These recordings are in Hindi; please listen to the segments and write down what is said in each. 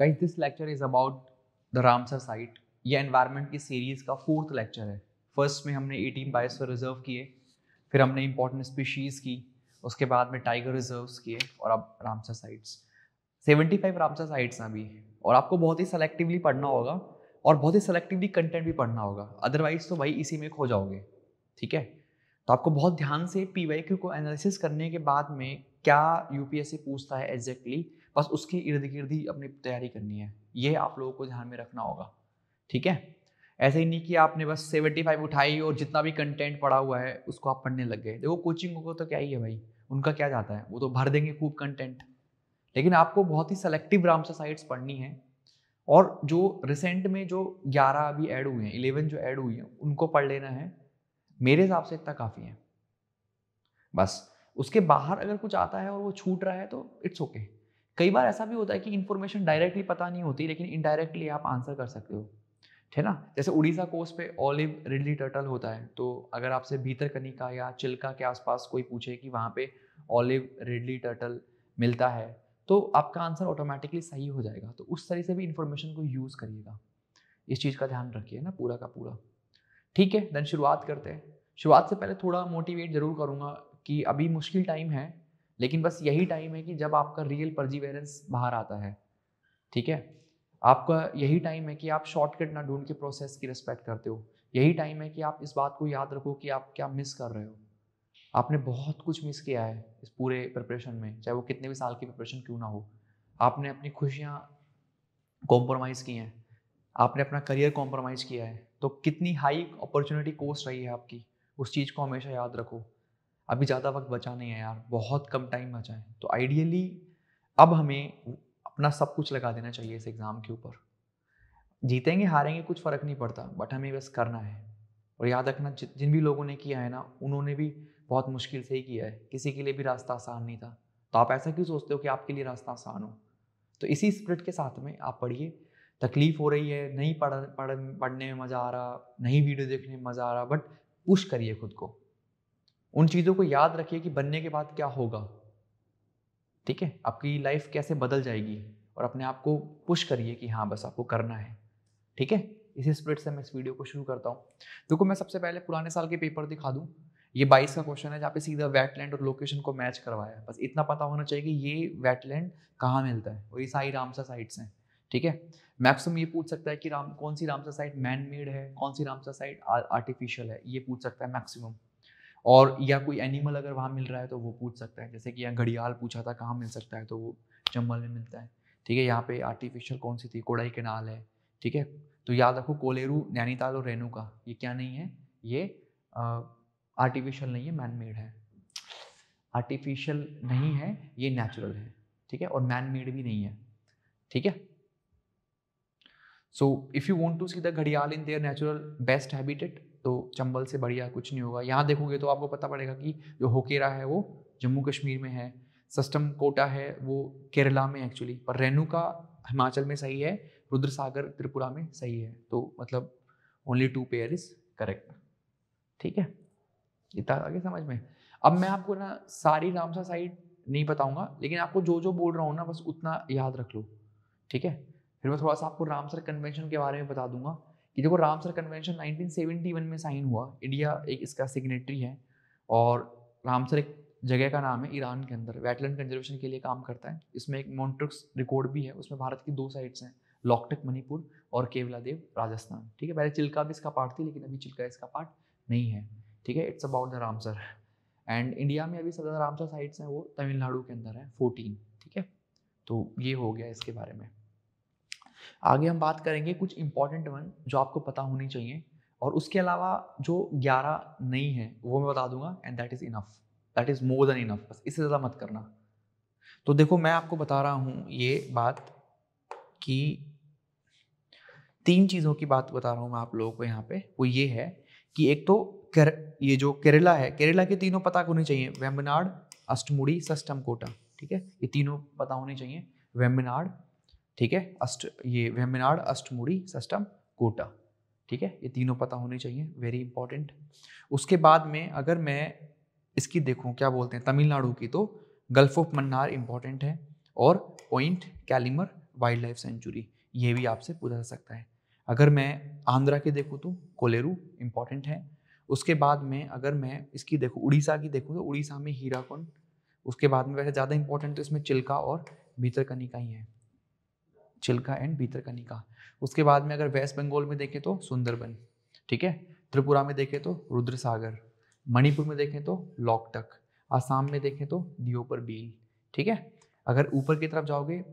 Guys this lecture is about the Ramsar site ये एनवायरनमेंट की सीरीज़ का फोर्थ लेक्चर है फर्स्ट में हमने 18 बायोस्फीयर रिजर्व किए फिर हमने इंपॉर्टेंट स्पीशीज़ की उसके बाद में टाइगर रिजर्व्स किए और अब रामसर साइट्स 75 रामसर साइट्स हैं अभी और आपको बहुत ही सेलेक्टिवली पढ़ना होगा और बहुत ही सेलेक्टिवली कंटेंट भी पढ़ना होगा अदरवाइज तो भाई इसी में खो जाओगे ठीक है तो आपको बहुत ध्यान से पी वाई क्यू को एनालिसिस करने के बाद में क्या यूपीएससी पूछता है एग्जैक्टली बस उसके इर्द गिर्द ही अपनी तैयारी करनी है ये आप लोगों को ध्यान में रखना होगा ठीक है ऐसे ही नहीं कि आपने बस सेवेंटी फाइव उठाई और जितना भी कंटेंट पड़ा हुआ है उसको आप पढ़ने लग गए देखो कोचिंग को तो क्या ही है भाई उनका क्या जाता है वो तो भर देंगे खूब कंटेंट लेकिन आपको बहुत ही सेलेक्टिव राम से साइट्स पढ़नी है और जो रिसेंट में जो ग्यारह अभी ऐड हुए हैं इलेवन जो ऐड हुई हैं उनको पढ़ लेना है मेरे हिसाब से इतना काफ़ी है बस उसके बाहर अगर कुछ आता है और वो छूट रहा है तो इट्स ओके okay. कई बार ऐसा भी होता है कि इन्फॉर्मेशन डायरेक्टली पता नहीं होती लेकिन इनडायरेक्टली आप आंसर कर सकते हो है ना जैसे उड़ीसा कोस्ट पे ऑलिव रिडली टर्टल होता है तो अगर आपसे भीतर कनिका या चिल्का के आसपास कोई पूछे कि वहाँ पे ऑलिव रिडली टर्टल मिलता है तो आपका आंसर ऑटोमेटिकली सही हो जाएगा तो उस तरह से भी इन्फॉर्मेशन को यूज़ करिएगा इस चीज़ का ध्यान रखिए ना पूरा का पूरा ठीक है देन शुरुआत करते हैं शुरुआत से पहले थोड़ा मोटिवेट ज़रूर करूँगा कि अभी मुश्किल टाइम है लेकिन बस यही टाइम है कि जब आपका रियल परजीवेरेंस बाहर आता है ठीक है आपका यही टाइम है कि आप शॉर्टकट ना ढूंढ के प्रोसेस की रिस्पेक्ट करते हो यही टाइम है कि आप इस बात को याद रखो कि आप क्या मिस कर रहे हो आपने बहुत कुछ मिस किया है इस पूरे प्रिपरेशन में चाहे वो कितने भी साल की प्रिपरेशन क्यों ना हो आपने अपनी खुशियाँ कॉम्प्रोमाइज़ की हैं आपने अपना करियर कॉम्प्रोमाइज़ किया है तो कितनी हाई अपॉर्चुनिटी कोस्ट रही है आपकी उस चीज़ को हमेशा याद रखो अभी ज़्यादा वक्त बचा नहीं है यार बहुत कम टाइम बचा है तो आइडियली अब हमें अपना सब कुछ लगा देना चाहिए इस एग्ज़ाम के ऊपर जीतेंगे हारेंगे कुछ फ़र्क नहीं पड़ता बट हमें बस करना है और याद रखना जिन भी लोगों ने किया है ना उन्होंने भी बहुत मुश्किल से ही किया है किसी के लिए भी रास्ता आसान नहीं था तो आप ऐसा क्यों सोचते हो कि आपके लिए रास्ता आसान हो तो इसी स्प्रिट के साथ में आप पढ़िए तकलीफ हो रही है नहीं पढ़ पढ़ पढ़ने में मज़ा आ रहा नहीं वीडियो देखने में मज़ा आ रहा बट पुश करिए खुद को उन चीज़ों को याद रखिए कि बनने के बाद क्या होगा ठीक है आपकी लाइफ कैसे बदल जाएगी और अपने आप को पुश करिए कि हाँ बस आपको करना है ठीक है इसी स्प्रिट से मैं इस वीडियो को शुरू करता हूँ देखो मैं सबसे पहले पुराने साल के पेपर दिखा दूँ ये बाईस का क्वेश्चन है जहाँ पे सीधा वेटलैंड और लोकेशन को मैच करवाया है बस इतना पता होना चाहिए कि ये वेटलैंड कहाँ मिलता है और ये सारी रामसा साइट्स हैं ठीक है मैक्सिमम ये पूछ सकता है कि राम कौन सी रामसा साइट मैन मेड है कौन सी रामसा साइट आर्टिफिशियल है ये पूछ सकता है मैक्सिमम और या कोई एनिमल अगर वहाँ मिल रहा है तो वो पूछ सकता है जैसे कि यहाँ घड़ियाल पूछा था कहाँ मिल सकता है तो वो चंबल में मिलता है ठीक है यहाँ पे आर्टिफिशियल कौन सी थी कोडाई केनाल है ठीक है तो याद रखो कोलेरू नैनीताल और रेणुका ये क्या नहीं है ये आर्टिफिशियल नहीं है मैन मेड है आर्टिफिशियल नहीं है ये नेचुरल है ठीक है और मैन मेड भी नहीं है ठीक है so if you want to see the घड़ियाल in their natural best habitat तो चंबल से बढ़िया कुछ नहीं होगा यहाँ देखोगे तो आपको पता पड़ेगा कि जो होकेरा है वो जम्मू कश्मीर में है सस्टम कोटा है वो केरला में एक्चुअली पर रेणुका हिमाचल में सही है रुद्र सागर त्रिपुरा में सही है तो मतलब only two pair is correct ठीक है इतना आगे समझ में अब मैं आपको ना सारी रामसा साइड नहीं बताऊंगा लेकिन आपको जो जो बोल रहा हूँ ना बस उतना याद रख लो ठीक है फिर मैं थोड़ा सा आपको रामसर कन्वेंशन के बारे में बता दूंगा कि देखो रामसर कन्वेंशन 1971 में साइन हुआ इंडिया एक इसका सिग्नेटरी है और रामसर एक जगह का नाम है ईरान के अंदर वेटलैंड कंजर्वेशन के लिए काम करता है इसमें एक मोन्ट्रिक्स रिकॉर्ड भी है उसमें भारत की दो साइड्स हैं लॉकटक मणिपुर और केवला देव राजस्थान ठीक है पहले चिल्का भी इसका पार्ट थी लेकिन अभी चिल्का इसका पार्ट नहीं है ठीक है it's about the Ramsar and India में अभी सबसे ज़्यादा रामसर साइट्स हैं वो तमिलनाडु के अंदर है फोर्टीन ठीक है तो ये हो गया इसके बारे में आगे हम बात करेंगे कुछ इंपॉर्टेंट वन जो आपको पता होनी चाहिए और उसके अलावा जो ग्यारह नहीं है वो मैं बता दूंगा and that is enough that is more than enough बस इससे ज़्यादा मत करना तो देखो मैं आपको बता रहा हूँ ये बात कि तीन चीज़ों की बात बता रहा हूँ मैं आप लोगों को यहाँ पे वो ये है कि एक तो कर, ये जो केरला है केरला के तीनों पता होने चाहिए वेम्बनाड अष्टमुड़ी सस्टम कोटा ठीक है ये तीनों पता होने चाहिए वेम्बनाड ठीक है अष्ट ये वेमिनार अष्टमुड़ी सस्टम कोटा ठीक है ये तीनों पता होने चाहिए वेरी इंपॉर्टेंट उसके बाद में अगर मैं इसकी देखूँ क्या बोलते हैं तमिलनाडु की तो गल्फ ऑफ मन्नार इंपॉर्टेंट है और point Calimere wild life sanctuary ये भी आपसे पूछा जा सकता है अगर मैं आंध्रा की देखूँ तो कोलेरू इंपॉर्टेंट है उसके बाद में अगर मैं इसकी देखूँ उड़ीसा की देखूँ तो उड़ीसा में हीराकुंड उसके बाद में वैसे ज़्यादा इंपॉर्टेंट तो इसमें चिल्का और भीतरकनिका ही है छिलका एंड भीतरकनिका उसके बाद में अगर वेस्ट बंगाल में देखें तो सुंदरबन ठीक है त्रिपुरा में देखें तो रुद्र सागर मणिपुर में देखें तो लॉकटक आसाम में देखें तो दियोपर बील ठीक है अगर ऊपर की तरफ जाओगे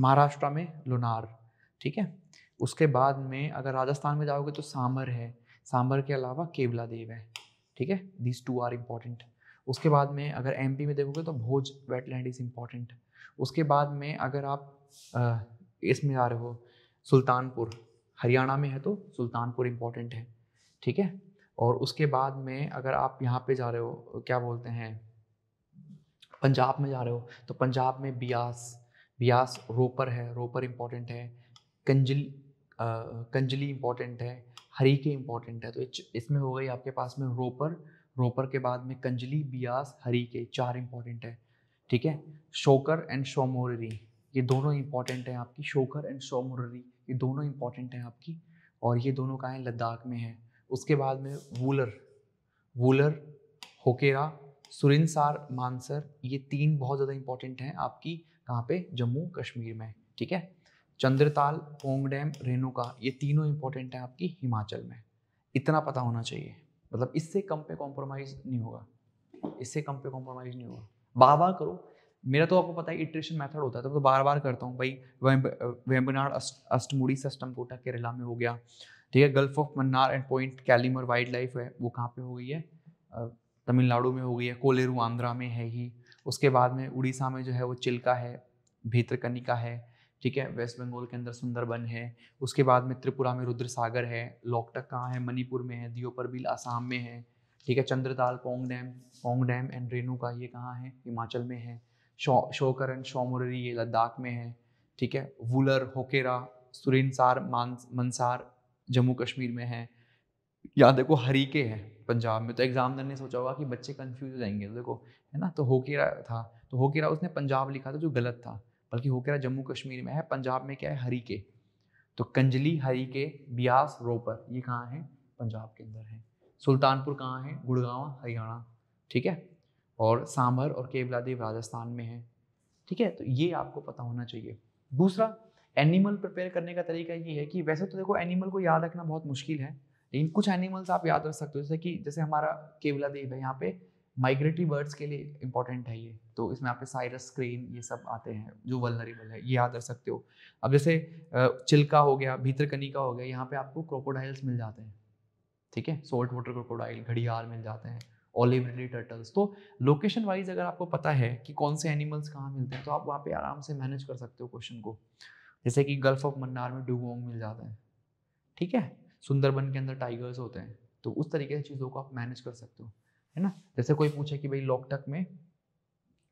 महाराष्ट्र में लोनार ठीक है उसके बाद में अगर राजस्थान में जाओगे तो सांभर है सांभर के अलावा केवला देव है ठीक है दीज टू आर इम्पॉर्टेंट उसके बाद में अगर एमपी में देखोगे तो भोज वेटलैंड इज़ इम्पॉर्टेंट उसके बाद में अगर आप इसमें आ रहे हो सुल्तानपुर हरियाणा में है तो सुल्तानपुर इम्पोर्टेंट है ठीक है और उसके बाद में अगर आप यहाँ पे जा रहे हो क्या बोलते हैं पंजाब में जा रहे हो तो पंजाब में बियास बियास रोपर है रोपर इम्पोर्टेंट है कंजल कंजली इम्पोर्टेंट है हरी के इम्पोर्टेंट है तो इसमें हो गई आपके पास में रोपर रोपर के बाद में कंजली बियास के चार इम्पोर्टेंट है ठीक है शोकर एंड शोमोरी ये दोनों इंपॉर्टेंट हैं आपकी शोकर एंड मुर्री ये दोनों इंपॉर्टेंट हैं आपकी और ये दोनों कहाँ हैं लद्दाख में है उसके बाद में वूलर वूलर होकेरा सुरिनसार मानसर ये तीन बहुत ज़्यादा इंपॉर्टेंट हैं आपकी कहाँ पे जम्मू कश्मीर में ठीक है चंद्रताल पोंग डैम रेणुका ये तीनों इंपॉर्टेंट हैं आपकी हिमाचल में इतना पता होना चाहिए मतलब इससे कम पे कॉम्प्रोमाइज़ नहीं होगा इससे कम पे कॉम्प्रोमाइज़ नहीं होगा बाबा करो मेरा तो आपको पता है इटरेशन मेथड होता है तो, तो बार बार करता हूँ भाई वेम्बनार अष्टमुड़ी सस्टम कोटा केरला में हो गया ठीक है gulf of Mannar and point Calimere और वाइल्ड लाइफ है वो कहाँ पे हो गई है तमिलनाडु में हो गई है कोलेरू आंध्रा में है ही उसके बाद में उड़ीसा में जो है वो चिल्का है भीतरकनिका है ठीक है वेस्ट बंगाल के अंदर सुंदरबन है उसके बाद में त्रिपुरा में रुद्र सागर है लॉकटक कहाँ है मणिपुर में है दियोपरबिल आसाम में है ठीक है Chandratal Pong dam Pong dam and Renuka ये कहाँ है हिमाचल में है शो शोकरण शोमुररी ये लद्दाख में है ठीक है वुलर होकेरा सुरेंसार मान मंसार जम्मू कश्मीर में है यहाँ देखो हरीके हैं पंजाब में तो एग्जामिनर ने सोचा होगा कि बच्चे कन्फ्यूज हो जाएंगे तो देखो है ना तो होकेरा था तो होकेरा उसने पंजाब लिखा था जो गलत था बल्कि होकेरा जम्मू कश्मीर में है पंजाब में क्या है हरीके तो कंजली हरीके ब्यास रोपर ये कहाँ है पंजाब के अंदर है सुल्तानपुर कहाँ है गुड़गांव हरियाणा ठीक है और सांभर और केवलादेव राजस्थान में है ठीक है तो ये आपको पता होना चाहिए दूसरा एनिमल प्रिपेयर करने का तरीका ये है कि वैसे तो देखो एनिमल को याद रखना बहुत मुश्किल है लेकिन कुछ एनिमल्स आप याद रख सकते हो जैसे कि जैसे हमारा केवला देव है यहाँ पे माइग्रेटरी बर्ड्स के लिए इंपॉर्टेंट है ये तो इसमें आप साइरस क्रेन ये सब आते हैं जो वलनरेबल है ये याद रख सकते हो अब जैसे चिल्का हो गया भीतरकनी का हो गया यहाँ पे आपको क्रोकोडाइल्स मिल जाते हैं ठीक है सोल्ट वाटर क्रोकोडाइल घड़ियाल मिल जाते हैं ऑलिव रिली टर्टल्स तो लोकेशन वाइज अगर आपको पता है कि कौन से एनिमल्स कहाँ मिलते हैं तो आप वहाँ पे आराम से मैनेज कर सकते हो क्वेश्चन को जैसे कि गल्फ ऑफ मन्नार में डुगोंग मिल जाता है ठीक है सुंदरबन के अंदर टाइगर्स होते हैं तो उस तरीके से चीज़ों को आप मैनेज कर सकते हो है ना जैसे कोई पूछे कि भाई लॉकटक में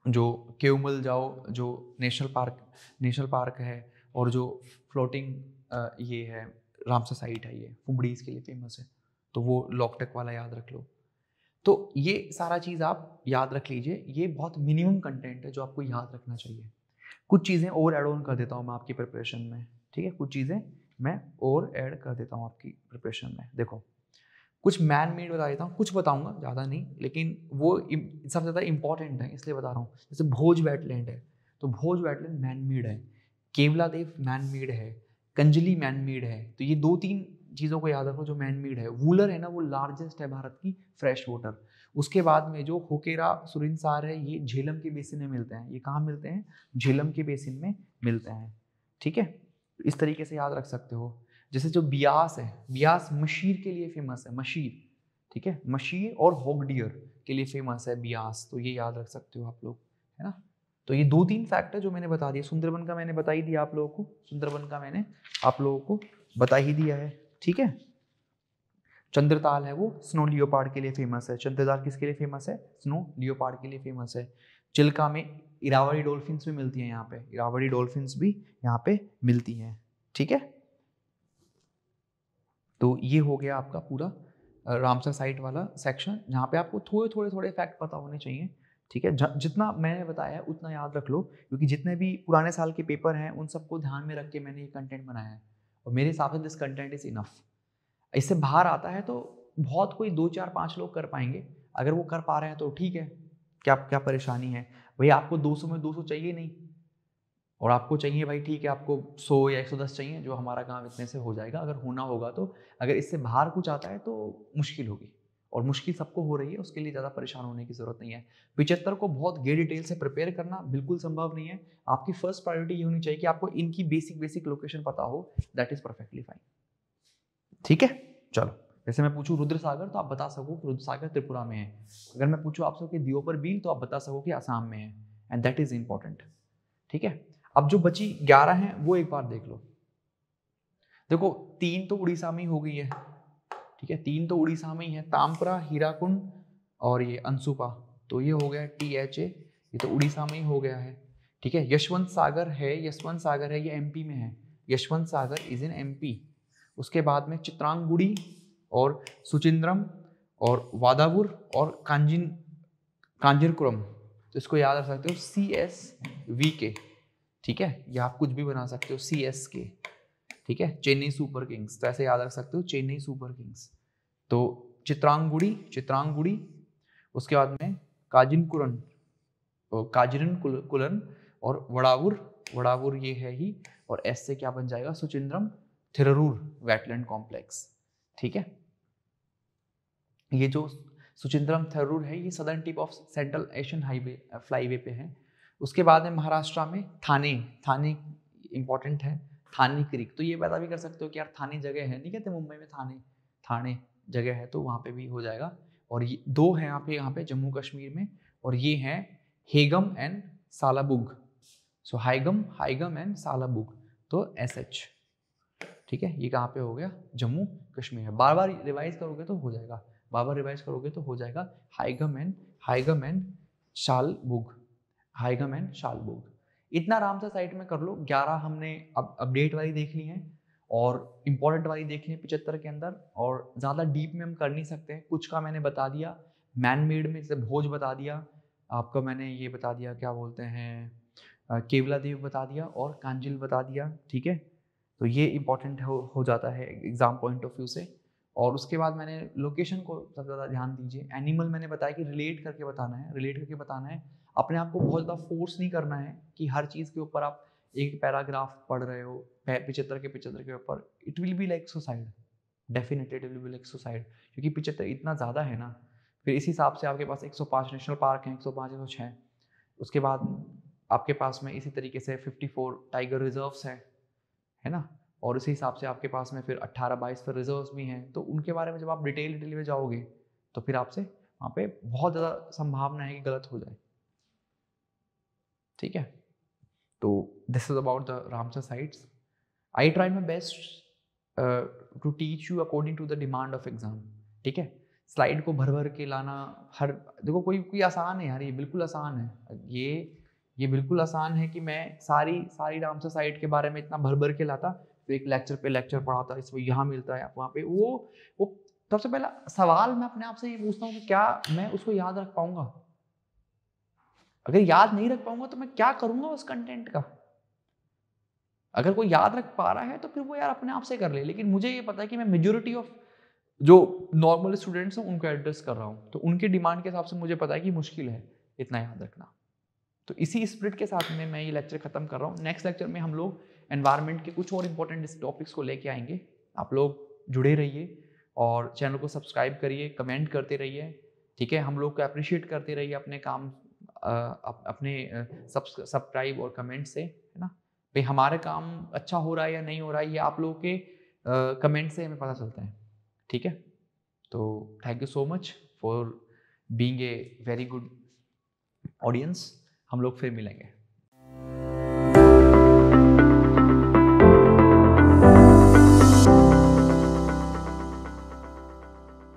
जो केवमल जाओ जो नेशनल पार्क नेशनल पार्क है और जो फ्लोटिंग ये है रामसा साइट है ये फुमड़ीज के लिए फेमस है तो वो लॉकटक वाला याद रख लो तो ये सारा चीज़ आप याद रख लीजिए ये बहुत मिनिमम कंटेंट है जो आपको याद रखना चाहिए कुछ चीज़ें और एड ऑन कर देता हूँ मैं आपकी प्रिपरेशन में ठीक है कुछ चीज़ें मैं और ऐड कर देता हूँ आपकी प्रिपरेशन में देखो कुछ मैन मेड बता देता हूँ कुछ बताऊँगा ज़्यादा नहीं लेकिन वो सबसे ज़्यादा इंपॉर्टेंट है इसलिए बता रहा हूँ जैसे भोज वेटलैंड है तो भोज वेटलैंड मैन मेड है केवला देव मैन मेड है कंजली मैन मेड है तो ये दो तीन चीज़ों को याद रखो जो मैन मेड है वूलर है ना वो लार्जेस्ट है भारत की फ्रेश वाटर उसके बाद में जो होकेरा सुरिनसार है ये झेलम के बेसिन में मिलते हैं ये कहाँ मिलते हैं झेलम के बेसिन में मिलते हैं ठीक है इस तरीके से याद रख सकते हो जैसे जो ब्यास है ब्यास मशीर के लिए फेमस है मशीर ठीक है मशीर और होगडियर के लिए फेमस है ब्यास तो ये याद रख सकते हो आप लोग है ना तो ये दो तीन फैक्ट है जो मैंने बता दिया सुंदरबन का मैंने बता ही दिया आप लोगों को सुंदरबन का मैंने आप लोगों को बता ही दिया है ठीक है चंद्रताल है वो स्नो लियोपार्ड के लिए फेमस है चंद्रताल किसके लिए फेमस है स्नो लियोपार्ड के लिए फेमस है चिल्का में इरावड़ी डॉल्फिन्स भी मिलती हैं यहाँ पे इरावड़ी डॉल्फिन्स भी यहाँ पे मिलती हैं ठीक है तो ये हो गया आपका पूरा रामसर साइट वाला सेक्शन जहाँ पे आपको थोड़े थोड़े थोड़े फैक्ट पता होने चाहिए ठीक है जितना मैंने बताया है उतना याद रख लो क्योंकि जितने भी पुराने साल के पेपर हैं उन सबको ध्यान में रख के मैंने ये कंटेंट बनाया है और मेरे हिसाब से दिस कंटेंट इज़ इनफ इससे बाहर आता है तो बहुत कोई दो चार पाँच लोग कर पाएंगे अगर वो कर पा रहे हैं तो ठीक है क्या क्या परेशानी है भाई आपको 200 में 200 चाहिए नहीं और आपको चाहिए भाई ठीक है आपको 100 या 110 चाहिए जो हमारा काम इतने से हो जाएगा अगर होना होगा तो अगर इससे बाहर कुछ आता है तो मुश्किल होगी और मुश्किल सबको हो रही है उसके लिए ज़्यादा परेशान होने की ज़रूरत नहीं है पिचहत्तर को बहुत गे डिटेल से प्रिपेयर करना बिल्कुल संभव नहीं है आपकी फर्स्ट प्रायोरिटी ये होनी चाहिए कि आपको इनकी बेसिक बेसिक लोकेशन पता हो दैट इज़ परफेक्टली फाइन ठीक है चलो जैसे मैं पूछूं रुद्र सागर तो आप बता सको कि रुद्र सागर त्रिपुरा में है अगर मैं पूछूं आप सबके दियोपर बील तो आप बता सको कि आसाम में है एंड दैट इज़ इंपॉर्टेंट ठीक है अब जो बची ग्यारह हैं वो एक बार देख लो देखो तीन तो उड़ीसा में ही हो गई है ठीक है तीन तो उड़ीसा में ही है तामपुरा हीराकुंड और ये अंसुपा तो ये हो गया टी एच ए ये तो उड़ीसा में ही हो गया है ठीक है यशवंत सागर है यशवंत सागर है ये एमपी में है Yashwant Sagar is in MP उसके बाद में चित्रांगुड़ी और सुचिंद्रम और वादावुर और कांजिन कांजिरकुरम तो इसको याद रख सकते हो सी एस वी के ठीक है या आप कुछ भी बना सकते हो सी एस के ठीक है चेन्नई सुपर किंग्स तो ऐसे याद रख सकते हो चेन्नई सुपर किंग्स तो चित्रांगुड़ी चित्रांगुड़ी उसके बाद में काजिन कुरन काजरन कुल, कुलन और वड़ावुर वड़ावुर ये है ही और एस से क्या बन जाएगा सुचिंद्रम थिररूर वेटलैंड कॉम्प्लेक्स ठीक है ये जो सुचिंद्रम थरूर है ये southern tip of central Asian highway flyway पे है उसके बाद में महाराष्ट्र में थाने थाने इंपॉर्टेंट है थाने क्रिक तो ये पता भी कर सकते हो कि यार थाने जगह है नहीं कहते मुंबई में थाने थाने जगह है तो वहाँ पे भी हो जाएगा और ये दो हैं यहाँ पे यहाँ पे जम्मू कश्मीर में और ये हैं हेगम एंड सालाबुग सो हाइगम हाइगम एंड सालाबुग तो एस एच ठीक है ये कहाँ पे हो गया जम्मू कश्मीर है बार बार रिवाइज करोगे तो हो जाएगा बार बार रिवाइज करोगे तो हो जाएगा Haigam and Haigam and Shallabugh Haigam and Shallabugh इतना आराम से साइट में कर लो ग्यारह हमने अब अपडेट वाली देख ली है और इम्पोर्टेंट वाली देख ली है पिचहत्तर के अंदर और ज़्यादा डीप में हम कर नहीं सकते हैं कुछ का मैंने बता दिया मैन मेड में जैसे भोज बता दिया आपको मैंने ये बता दिया क्या बोलते हैं केवला देव बता दिया और कांजिल बता दिया ठीक है तो ये इम्पोर्टेंट हो, हो जाता है एग्ज़ाम पॉइंट ऑफ व्यू से और उसके बाद मैंने लोकेशन को सबसे ज़्यादा ध्यान दीजिए एनिमल मैंने बताया कि रिलेट करके बताना है रिलेट करके बताना है अपने आप को बहुत ज़्यादा फोर्स नहीं करना है कि हर चीज़ के ऊपर आप एक पैराग्राफ पढ़ रहे हो पिचहत्तर के पिचहत्तर के ऊपर it will be like suicide definitely it will be like suicide क्योंकि पिचहत्तर इतना ज़्यादा है ना फिर इस हिसाब से आपके पास 105 नेशनल पार्क हैं 105 106 उसके बाद आपके पास में इसी तरीके से 54 टाइगर रिजर्व्स हैं है ना और इसी हिसाब से आपके पास में फिर 18 बाईस पर रिजर्व्स भी हैं तो उनके बारे में जब आप डिटेल डिटेल में जाओगे तो फिर आपसे वहाँ पे बहुत ज़्यादा संभावना है कि गलत हो जाए ठीक है तो this is about the Ramsar sites I try my best to teach you according to the demand of exam ठीक है स्लाइड को भर भर के लाना हर देखो कोई कोई आसान है यार ये बिल्कुल आसान है ये ये बिल्कुल आसान है कि मैं सारी सारी रामसर साइट के बारे में इतना भर भर के लाता तो एक लेक्चर पे लेक्चर पढ़ाता इसको यहाँ मिलता है आप वहाँ पे वो वो सबसे पहला सवाल मैं अपने आप से ये पूछता हूँ कि क्या मैं उसको याद रख पाऊंगा अगर याद नहीं रख पाऊंगा तो मैं क्या करूंगा उस कंटेंट का अगर कोई याद रख पा रहा है तो फिर वो यार अपने आप से कर ले लेकिन मुझे ये पता है कि मैं मेजोरिटी ऑफ जो नॉर्मल स्टूडेंट्स हैं उनको एड्रेस कर रहा हूँ तो उनके डिमांड के हिसाब से मुझे पता है कि मुश्किल है इतना याद रखना तो इसी स्प्रिट के साथ में मैं ये लेक्चर खत्म कर रहा हूँ नेक्स्ट लेक्चर में हम लोग एनवायरमेंट के कुछ और इम्पोर्टेंट टॉपिक्स को लेके आएंगे आप लोग जुड़े रहिए और चैनल को सब्सक्राइब करिए कमेंट करते रहिए ठीक है हम लोग को अप्रिशिएट करते रहिए अपने काम अप, अपने सब्सक्राइब और कमेंट से है ना भाई हमारा काम अच्छा हो रहा है या नहीं हो रहा है ये आप लोगों के कमेंट से हमें पता चलता है ठीक है तो thank you so much for being a very good audience हम लोग फिर मिलेंगे